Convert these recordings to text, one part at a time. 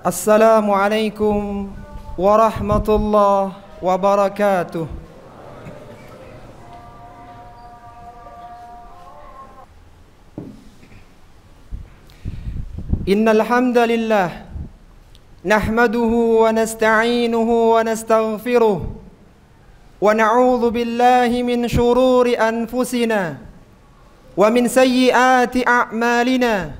السلام عليكم ورحمة الله وبركاته إن الحمد لله نحمده ونستعينه ونستغفره ونعوذ بالله من شرور أنفسنا ومن سيئات أعمالنا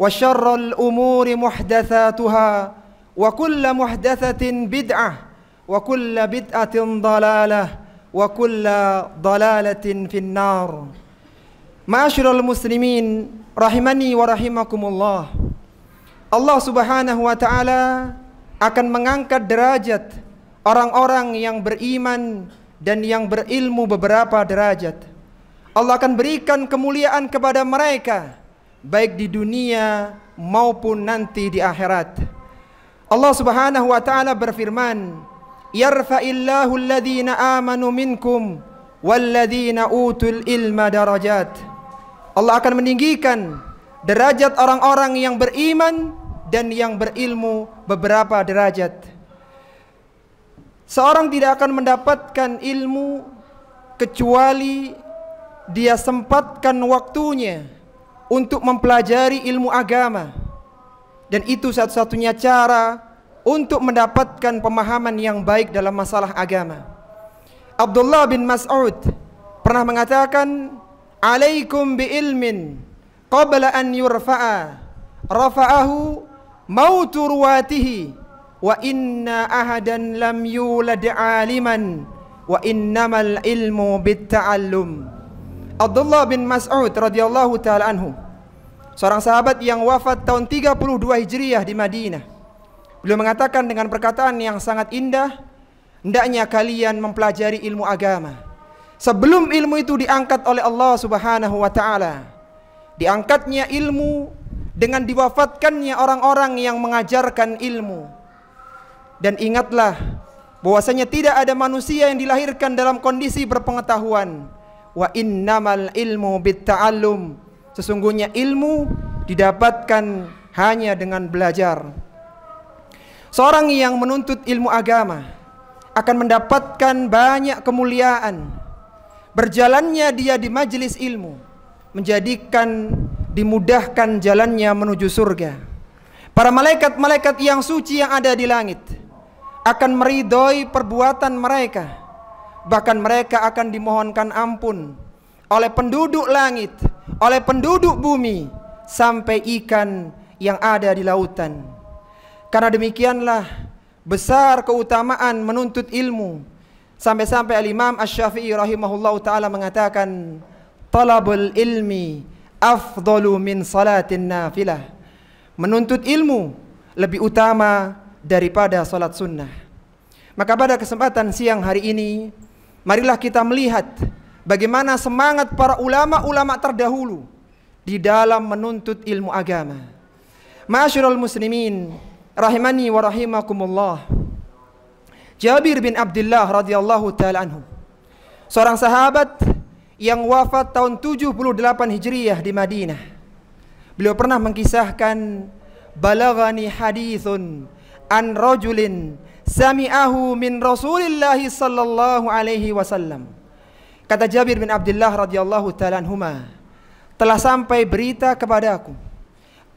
وشر الأمور محدثاتها وكل محدثة بدعة وكل بدعة ضلالة وكل ضلالة في النار معاشر المسلمين رحمني ورحمكم الله Allah Subhanahu wa taala akan mengangkat derajat orang-orang yang beriman dan yang berilmu beberapa derajat. Allah akan berikan kemuliaan kepada mereka baik di dunia maupun nanti di akhirat. Allah Subhanahu wa taala berfirman, "Yarfa'illahu alladhina amanu minkum walladhina utul ilma darajat." Allah akan meninggikan derajat orang-orang yang beriman dan yang berilmu beberapa derajat. Seorang tidak akan mendapatkan ilmu kecuali dia sempatkan waktunya untuk mempelajari ilmu agama. Dan itu satu-satunya cara untuk mendapatkan pemahaman yang baik dalam masalah agama. Abdullah bin Mas'ud pernah mengatakan, "Alaikum bi ilmin qabla an yurfa'a rafa'ahu mautu ruwatihi wa inna ahadan lam yulad aliman wa innamal ilmu bitta'allum." Abdullah bin Mas'ud radhiyallahu taala anhu seorang sahabat yang wafat tahun 32 Hijriah di Madinah. Beliau mengatakan dengan perkataan yang sangat indah, hendaknya kalian mempelajari ilmu agama. Sebelum ilmu itu diangkat oleh Allah Subhanahu wa taala, diangkatnya ilmu dengan diwafatkannya orang-orang yang mengajarkan ilmu. Dan ingatlah bahwasanya tidak ada manusia yang dilahirkan dalam kondisi berpengetahuan. Wa innamal ilmu bitta'allum Sesungguhnya ilmu didapatkan hanya dengan belajar. Seorang yang menuntut ilmu agama akan mendapatkan banyak kemuliaan. Berjalannya dia di majelis ilmu menjadikan dimudahkan jalannya menuju surga. Para malaikat-malaikat yang suci yang ada di langit akan meridoi perbuatan mereka. Bahkan mereka akan dimohonkan ampun oleh penduduk langit, oleh penduduk bumi sampai ikan yang ada di lautan. Karena demikianlah besar keutamaan menuntut ilmu. Sampai-sampai Al-Imam asy rahimahullah taala mengatakan, "Talabul ilmi afdalu min salatin nafilah." Menuntut ilmu lebih utama daripada salat sunnah. Maka pada kesempatan siang hari ini, marilah kita melihat bagaimana semangat para ulama-ulama terdahulu di dalam menuntut ilmu agama. Masyurul muslimin, rahimani wa rahimakumullah. Jabir bin Abdullah radhiyallahu taala anhu. Seorang sahabat yang wafat tahun 78 Hijriah di Madinah. Beliau pernah mengkisahkan balagani hadithun an rajulin sami'ahu min Rasulillahi sallallahu alaihi wasallam. Kata Jabir bin Abdullah radhiyallahu taala anhuma, telah sampai berita kepadaku.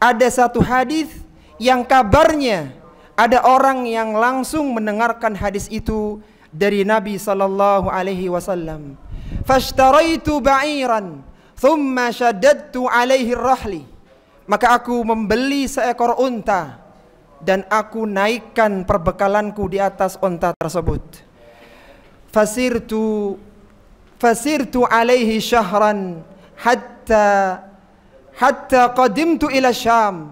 Ada satu hadis yang kabarnya ada orang yang langsung mendengarkan hadis itu dari Nabi sallallahu alaihi wasallam. Fashtaraitu ba'iran thumma shaddadtu alaihi rahli. Maka aku membeli seekor unta dan aku naikkan perbekalanku di atas unta tersebut. Fasirtu fasirtu alaihi syahran hatta hatta qadimtu ila syam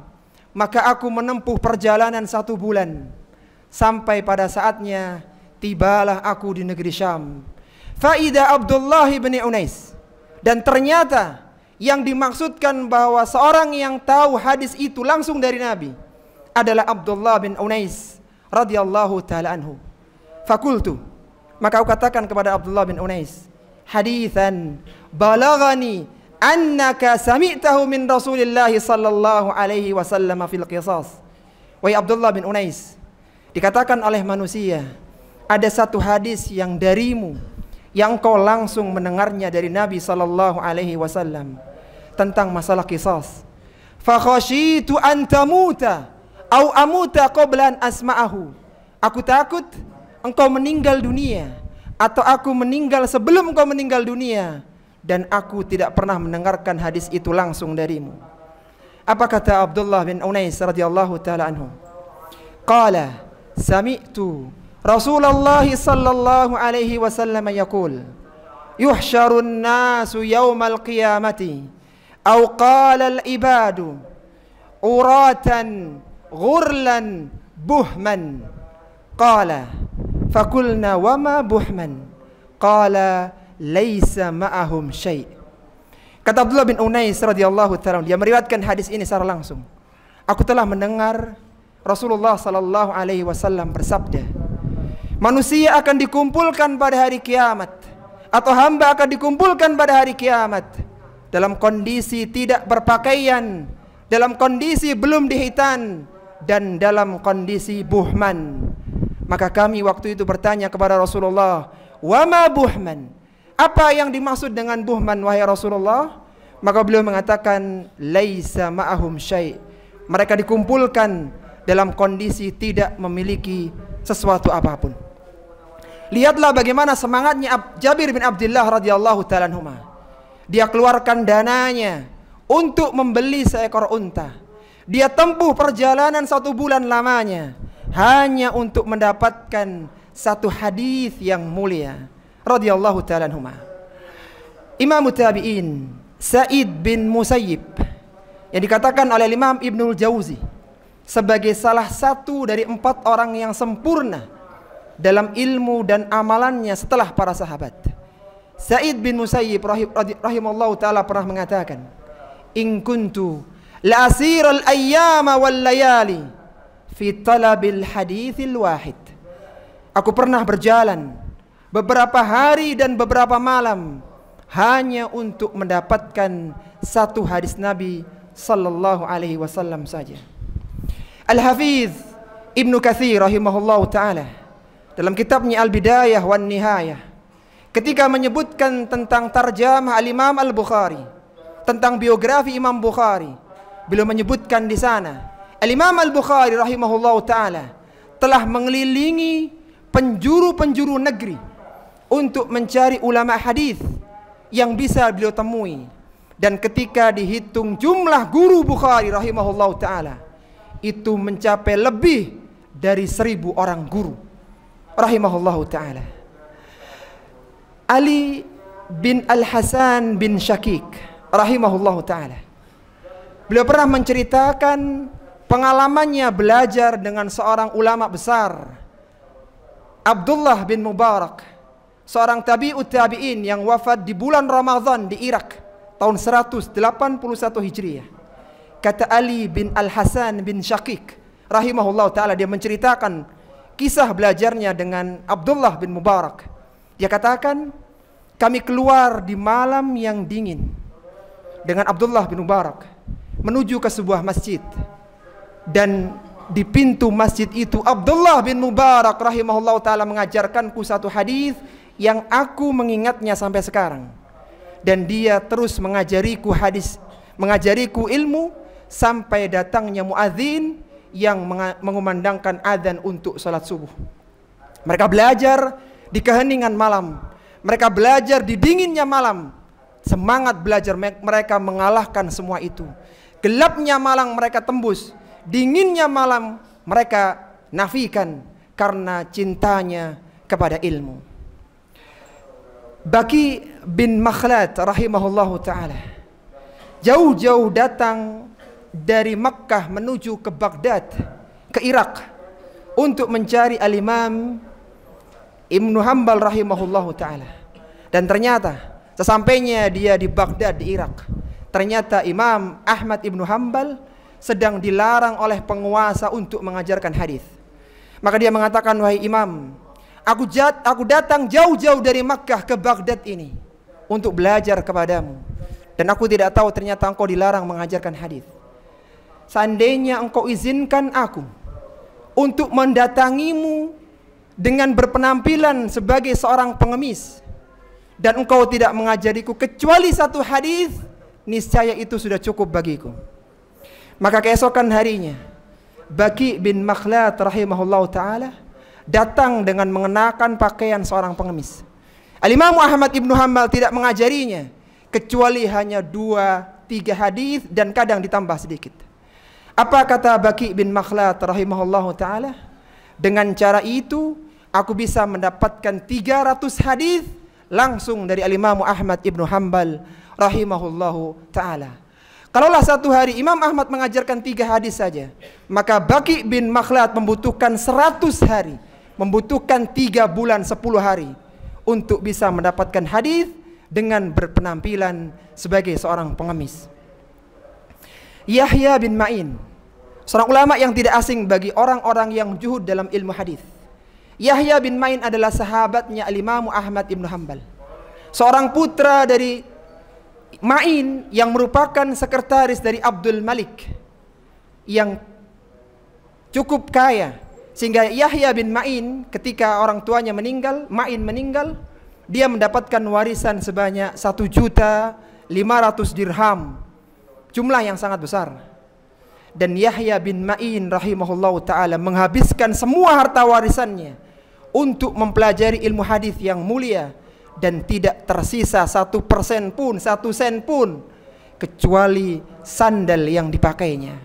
maka aku menempuh perjalanan satu bulan sampai pada saatnya tibalah aku di negeri Syam faida Abdullah bin Unais dan ternyata yang dimaksudkan bahwa seorang yang tahu hadis itu langsung dari Nabi adalah Abdullah bin Unais radhiyallahu taala anhu fakultu maka aku katakan kepada Abdullah bin Unais hadithan balagani annaka sami'tahu min rasulillahi sallallahu alaihi wasallam fil qisas. Wahai Abdullah bin Unais, dikatakan oleh manusia, ada satu hadis yang darimu yang kau langsung mendengarnya dari Nabi sallallahu alaihi wasallam tentang masalah qisas. Fa khashitu an tamuta au amuta qablan asma'ahu. Aku takut engkau meninggal dunia atau aku meninggal sebelum kau meninggal dunia dan aku tidak pernah mendengarkan hadis itu langsung darimu. Apa kata Abdullah bin Unais radhiyallahu taala anhu? Qala sami'tu Rasulullah sallallahu alaihi wasallam yaqul Yuhsyarun nasu yaumal qiyamati aw qala al ibadu uratan ghurlan buhman qala Fakulna wama buhman. Qala laisa ma'ahum syai. Kata Abdullah bin Unais radhiyallahu taala dia meriwatkan hadis ini secara langsung. Aku telah mendengar Rasulullah sallallahu alaihi wasallam bersabda, manusia akan dikumpulkan pada hari kiamat atau hamba akan dikumpulkan pada hari kiamat dalam kondisi tidak berpakaian, dalam kondisi belum dihitan dan dalam kondisi buhman maka kami waktu itu bertanya kepada Rasulullah, "Wama buhman?" Apa yang dimaksud dengan buhman wahai Rasulullah? Maka beliau mengatakan, "Laisa ma'ahum syai'." Mereka dikumpulkan dalam kondisi tidak memiliki sesuatu apapun. Lihatlah bagaimana semangatnya Jabir bin Abdullah radhiyallahu taala Dia keluarkan dananya untuk membeli seekor unta. Dia tempuh perjalanan satu bulan lamanya hanya untuk mendapatkan satu hadis yang mulia radhiyallahu taala anhuma. Imam Tabi'in Said bin Musayyib yang dikatakan oleh Imam Ibnul Jauzi sebagai salah satu dari empat orang yang sempurna dalam ilmu dan amalannya setelah para sahabat. Said bin Musayyib rahim, rahimallahu taala pernah mengatakan, "In kuntu la asir al ayyama wal layali" fi talabil hadithil wahid. Aku pernah berjalan beberapa hari dan beberapa malam hanya untuk mendapatkan satu hadis Nabi sallallahu alaihi wasallam saja. Al-Hafiz Ibnu Katsir rahimahullahu taala dalam kitabnya Al-Bidayah wan Nihayah ketika menyebutkan tentang tarjamah Al-Imam Al-Bukhari tentang biografi Imam Bukhari beliau menyebutkan di sana Al-Imam Al-Bukhari rahimahullah ta'ala telah mengelilingi penjuru-penjuru negeri untuk mencari ulama hadis yang bisa beliau temui. Dan ketika dihitung jumlah guru Bukhari rahimahullah ta'ala itu mencapai lebih dari seribu orang guru rahimahullah ta'ala. Ali bin Al-Hasan bin Syakik rahimahullah ta'ala. Beliau pernah menceritakan pengalamannya belajar dengan seorang ulama besar Abdullah bin Mubarak seorang tabi'ut tabi'in yang wafat di bulan Ramadan di Irak tahun 181 Hijriah kata Ali bin Al-Hasan bin Syakik rahimahullah ta'ala dia menceritakan kisah belajarnya dengan Abdullah bin Mubarak dia katakan kami keluar di malam yang dingin dengan Abdullah bin Mubarak menuju ke sebuah masjid dan di pintu masjid itu Abdullah bin Mubarak rahimahullah taala mengajarkanku satu hadis yang aku mengingatnya sampai sekarang dan dia terus mengajariku hadis mengajariku ilmu sampai datangnya muadzin yang mengumandangkan adzan untuk salat subuh mereka belajar di keheningan malam mereka belajar di dinginnya malam semangat belajar mereka mengalahkan semua itu gelapnya malam mereka tembus dinginnya malam mereka nafikan karena cintanya kepada ilmu. Baki bin Makhlat rahimahullahu taala jauh-jauh datang dari Makkah menuju ke Baghdad ke Irak untuk mencari al-Imam Ibnu Hambal rahimahullahu taala dan ternyata sesampainya dia di Baghdad di Irak ternyata Imam Ahmad Ibnu Hambal sedang dilarang oleh penguasa untuk mengajarkan hadis. Maka dia mengatakan, "Wahai imam, aku jat, aku datang jauh-jauh dari Makkah ke Baghdad ini untuk belajar kepadamu. Dan aku tidak tahu ternyata engkau dilarang mengajarkan hadis. Seandainya engkau izinkan aku untuk mendatangimu dengan berpenampilan sebagai seorang pengemis dan engkau tidak mengajariku kecuali satu hadis, niscaya itu sudah cukup bagiku." Maka keesokan harinya Baki bin Makhlat rahimahullah ta'ala Datang dengan mengenakan pakaian seorang pengemis Alimamu Ahmad ibnu Hambal tidak mengajarinya Kecuali hanya dua, tiga hadis dan kadang ditambah sedikit Apa kata Baki bin Makhlat rahimahullah ta'ala Dengan cara itu aku bisa mendapatkan 300 hadis langsung dari Alimamu Ahmad ibnu Hambal rahimahullahu ta'ala Kalaulah satu hari Imam Ahmad mengajarkan tiga hadis saja, maka Baki bin Makhlad membutuhkan seratus hari, membutuhkan tiga bulan sepuluh hari untuk bisa mendapatkan hadis dengan berpenampilan sebagai seorang pengemis. Yahya bin Ma'in, seorang ulama yang tidak asing bagi orang-orang yang juhud dalam ilmu hadis. Yahya bin Ma'in adalah sahabatnya alimamu imam Ahmad ibnu Hambal. Seorang putra dari Ma'in yang merupakan sekretaris dari Abdul Malik yang cukup kaya sehingga Yahya bin Ma'in ketika orang tuanya meninggal, Ma'in meninggal, dia mendapatkan warisan sebanyak satu juta lima ratus dirham. Jumlah yang sangat besar. Dan Yahya bin Ma'in rahimahullah taala menghabiskan semua harta warisannya untuk mempelajari ilmu hadis yang mulia dan tidak tersisa satu persen pun, satu sen pun kecuali sandal yang dipakainya.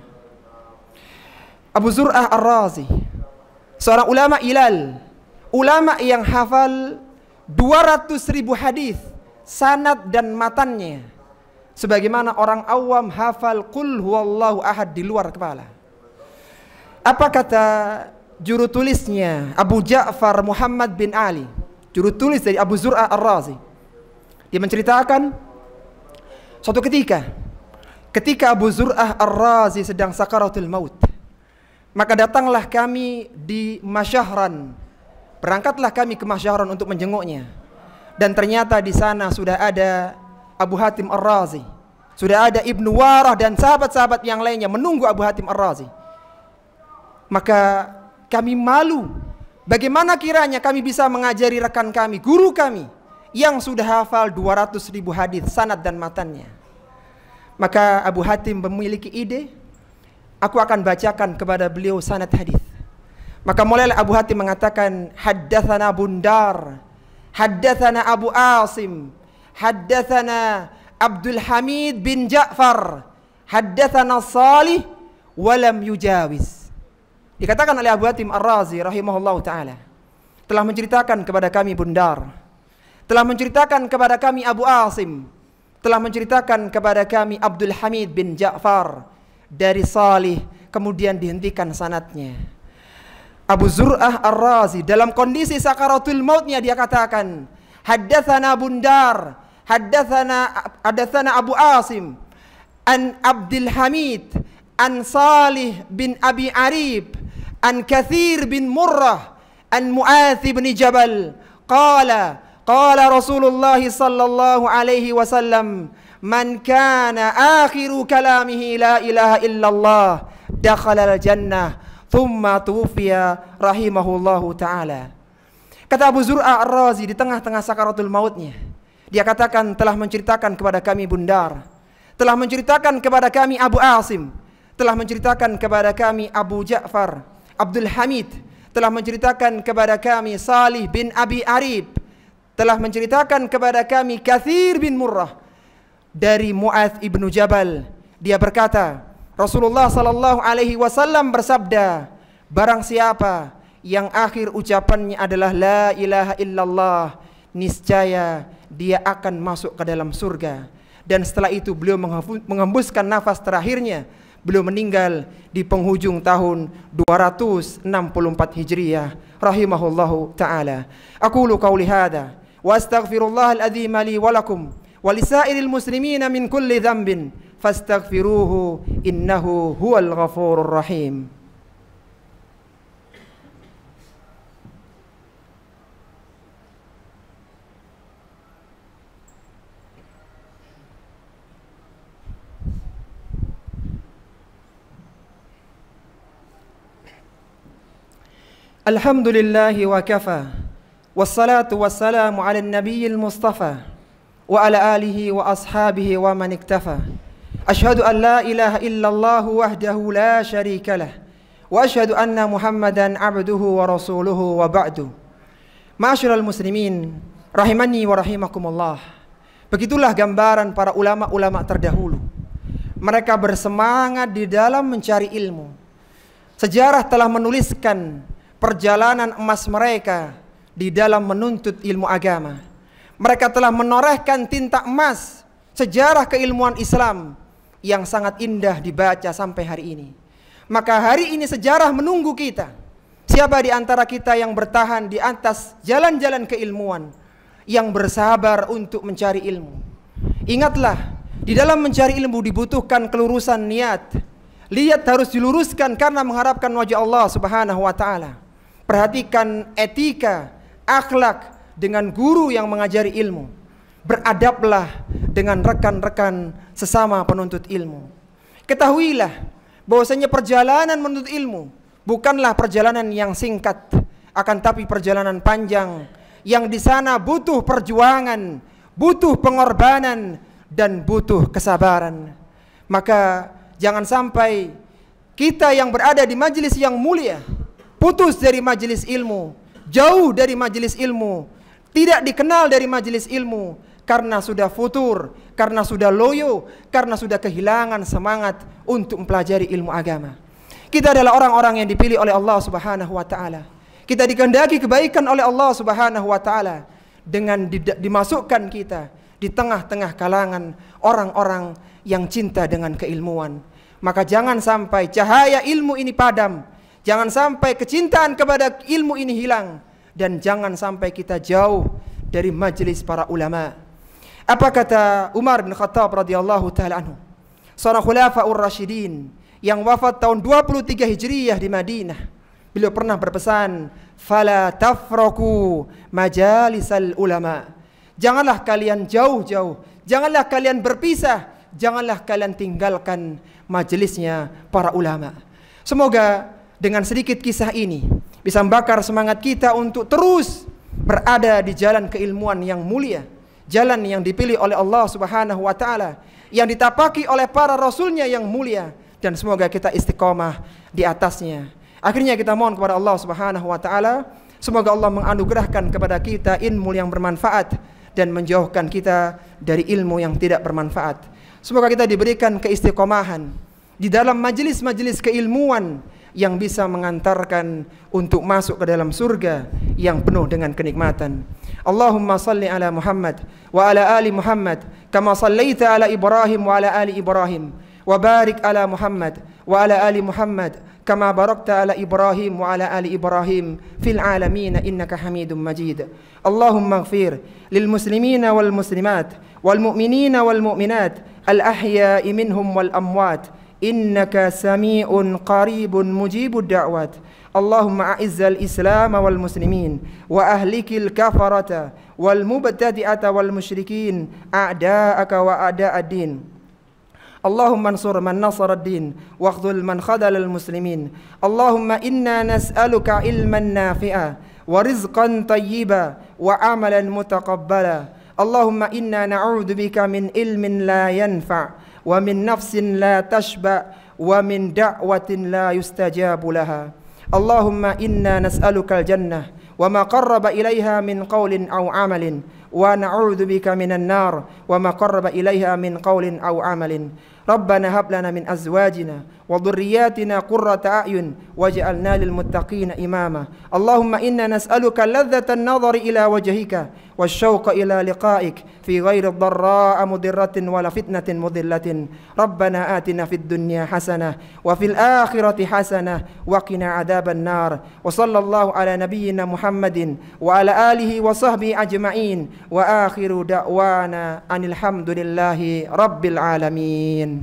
Abu Zur'ah Ar-Razi seorang ulama ilal ulama yang hafal 200 ribu hadis sanad dan matannya sebagaimana orang awam hafal qul huwallahu ahad di luar kepala apa kata juru tulisnya Abu Ja'far Muhammad bin Ali juru tulis dari Abu Zur'a Ar-Razi. Dia menceritakan suatu ketika ketika Abu Zur'ah Ar-Razi sedang sakaratul maut maka datanglah kami di Masyahran berangkatlah kami ke Masyahran untuk menjenguknya dan ternyata di sana sudah ada Abu Hatim Ar-Razi sudah ada Ibnu Warah dan sahabat-sahabat yang lainnya menunggu Abu Hatim Ar-Razi maka kami malu Bagaimana kiranya kami bisa mengajari rekan kami, guru kami yang sudah hafal 200 ribu hadis, sanad dan matanya? Maka Abu Hatim memiliki ide, aku akan bacakan kepada beliau sanad hadis. Maka mulailah Abu Hatim mengatakan haddatsana Bundar, haddatsana Abu Asim, haddatsana Abdul Hamid bin Ja'far, haddatsana Salih walam yujawiz. Dikatakan oleh Abu Hatim Ar-Razi rahimahullahu taala telah menceritakan kepada kami Bundar telah menceritakan kepada kami Abu Asim telah menceritakan kepada kami Abdul Hamid bin Ja'far dari Salih kemudian dihentikan sanatnya Abu Zur'ah Ar-Razi dalam kondisi sakaratul mautnya dia katakan haddatsana Bundar haddatsana haddatsana Abu Asim an Abdul Hamid an Salih bin Abi Arib an Kathir bin Murrah an Mu'ath bin Jabal qala qala Rasulullah sallallahu alaihi wasallam man kana akhiru kalamihi la ilaha illallah dakhala al jannah thumma tuwfiya rahimahullahu taala kata Abu Zur'a Ar-Razi di tengah-tengah sakaratul mautnya dia katakan telah menceritakan kepada kami Bundar telah menceritakan kepada kami Abu Asim telah menceritakan kepada kami Abu Ja'far Abdul Hamid telah menceritakan kepada kami Salih bin Abi Arib telah menceritakan kepada kami Kathir bin Murrah dari Mu'adh ibnu Jabal dia berkata Rasulullah sallallahu alaihi wasallam bersabda barang siapa yang akhir ucapannya adalah la ilaha illallah niscaya dia akan masuk ke dalam surga dan setelah itu beliau menghembuskan nafas terakhirnya beliau meninggal di penghujung tahun 264 Hijriah rahimahullahu taala Aku aqulu qawli hadha wa astaghfirullah al-azim li wa lakum wa lisairil muslimin min kulli dhanbin fastaghfiruhu innahu huwal ghafurur rahim الحمد لله وكفى والصلاة والسلام على النبي المصطفى وعلى آله وأصحابه ومن اكتفى أشهد أن لا إله إلا الله وحده لا شريك له وأشهد أن محمدا عبده ورسوله وبعد معاشر المسلمين rahimani wa rahimakumullah. Begitulah gambaran para ulama-ulama terdahulu. Mereka bersemangat di dalam mencari ilmu. Sejarah telah menuliskan perjalanan emas mereka di dalam menuntut ilmu agama. Mereka telah menorehkan tinta emas sejarah keilmuan Islam yang sangat indah dibaca sampai hari ini. Maka hari ini sejarah menunggu kita. Siapa di antara kita yang bertahan di atas jalan-jalan keilmuan yang bersabar untuk mencari ilmu? Ingatlah, di dalam mencari ilmu dibutuhkan kelurusan niat, Lihat harus diluruskan karena mengharapkan wajah Allah Subhanahu wa taala. Perhatikan etika, akhlak dengan guru yang mengajari ilmu. Beradablah dengan rekan-rekan sesama penuntut ilmu. Ketahuilah bahwasanya perjalanan menuntut ilmu bukanlah perjalanan yang singkat, akan tapi perjalanan panjang yang di sana butuh perjuangan, butuh pengorbanan dan butuh kesabaran. Maka jangan sampai kita yang berada di majelis yang mulia putus dari majelis ilmu, jauh dari majelis ilmu, tidak dikenal dari majelis ilmu karena sudah futur, karena sudah loyo, karena sudah kehilangan semangat untuk mempelajari ilmu agama. Kita adalah orang-orang yang dipilih oleh Allah Subhanahu wa taala. Kita dikehendaki kebaikan oleh Allah Subhanahu wa taala dengan dimasukkan kita di tengah-tengah kalangan orang-orang yang cinta dengan keilmuan. Maka jangan sampai cahaya ilmu ini padam Jangan sampai kecintaan kepada ilmu ini hilang dan jangan sampai kita jauh dari majelis para ulama. Apa kata Umar bin Khattab radhiyallahu taala anhu? Seorang khulafaur rasyidin yang wafat tahun 23 Hijriah di Madinah. Beliau pernah berpesan, "Fala tafraku majalisal ulama." Janganlah kalian jauh-jauh, janganlah kalian berpisah, janganlah kalian tinggalkan majelisnya para ulama. Semoga dengan sedikit kisah ini bisa membakar semangat kita untuk terus berada di jalan keilmuan yang mulia, jalan yang dipilih oleh Allah Subhanahu wa taala, yang ditapaki oleh para rasulnya yang mulia dan semoga kita istiqomah di atasnya. Akhirnya kita mohon kepada Allah Subhanahu wa taala, semoga Allah menganugerahkan kepada kita ilmu yang bermanfaat dan menjauhkan kita dari ilmu yang tidak bermanfaat. Semoga kita diberikan keistiqomahan di dalam majelis-majelis keilmuan yang bisa mengantarkan untuk masuk ke dalam surga yang penuh dengan kenikmatan. Allahumma salli ala Muhammad wa ala ali Muhammad kama sallaita ala Ibrahim wa ala ali Ibrahim wa barik ala Muhammad wa ala ali Muhammad kama barakta ala Ibrahim wa ala ali Ibrahim fil alamin innaka Hamidum Majid. Allahumma ighfir lil muslimina wal muslimat wal mu'minina wal mu'minat al ahya'i minhum wal amwat إنك سميع قريب مجيب الدعوات اللهم أعز الإسلام والمسلمين وأهلك الكفرة والمبتدئة والمشركين أعداءك وأعداء الدين اللهم انصر من نصر الدين واخذل من خذل المسلمين اللهم إنا نسألك علما نافعا ورزقا طيبا وعملا متقبلا اللهم إنا نعوذ بك من علم لا ينفع ومن نفس لا تشبع ومن دعوة لا يستجاب لها اللهم إنا نسألك الجنة وما قرب إليها من قول أو عمل ونعوذ بك من النار وما قرب إليها من قول أو عمل ربنا هب لنا من أزواجنا وذرياتنا قرة أعين واجعلنا للمتقين إماما اللهم إنا نسألك لذة النظر إلى وجهك والشوق إلى لقائك في غير الضراء مضرة ولا فتنة مضلة ربنا آتنا في الدنيا حسنة وفي الآخرة حسنة وقنا عذاب النار وصلى الله على نبينا محمد وعلى آله وصحبه أجمعين وآخر دعوانا أن الحمد لله رب العالمين